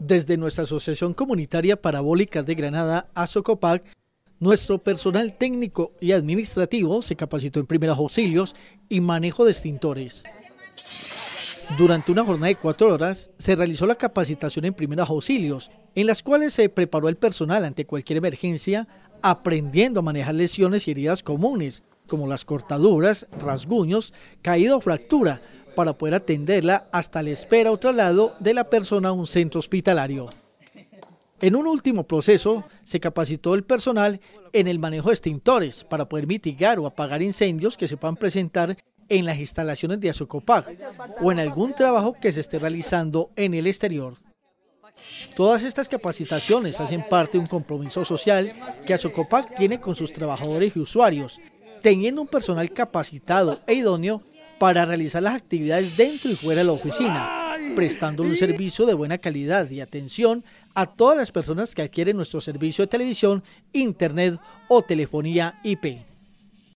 Desde nuestra Asociación Comunitaria Parabólica de Granada, ASOCOPAC, nuestro personal técnico y administrativo se capacitó en primeros auxilios y manejo de extintores. Durante una jornada de cuatro horas se realizó la capacitación en primeros auxilios, en las cuales se preparó el personal ante cualquier emergencia, aprendiendo a manejar lesiones y heridas comunes, como las cortaduras, rasguños, caído o fractura, para poder atenderla hasta la espera otro lado de la persona a un centro hospitalario. En un último proceso, se capacitó el personal en el manejo de extintores para poder mitigar o apagar incendios que se puedan presentar en las instalaciones de Azucopac o en algún trabajo que se esté realizando en el exterior. Todas estas capacitaciones hacen parte de un compromiso social que Azucopac tiene con sus trabajadores y usuarios, teniendo un personal capacitado e idóneo para realizar las actividades dentro y fuera de la oficina, prestando un servicio de buena calidad y atención a todas las personas que adquieren nuestro servicio de televisión, internet o telefonía IP.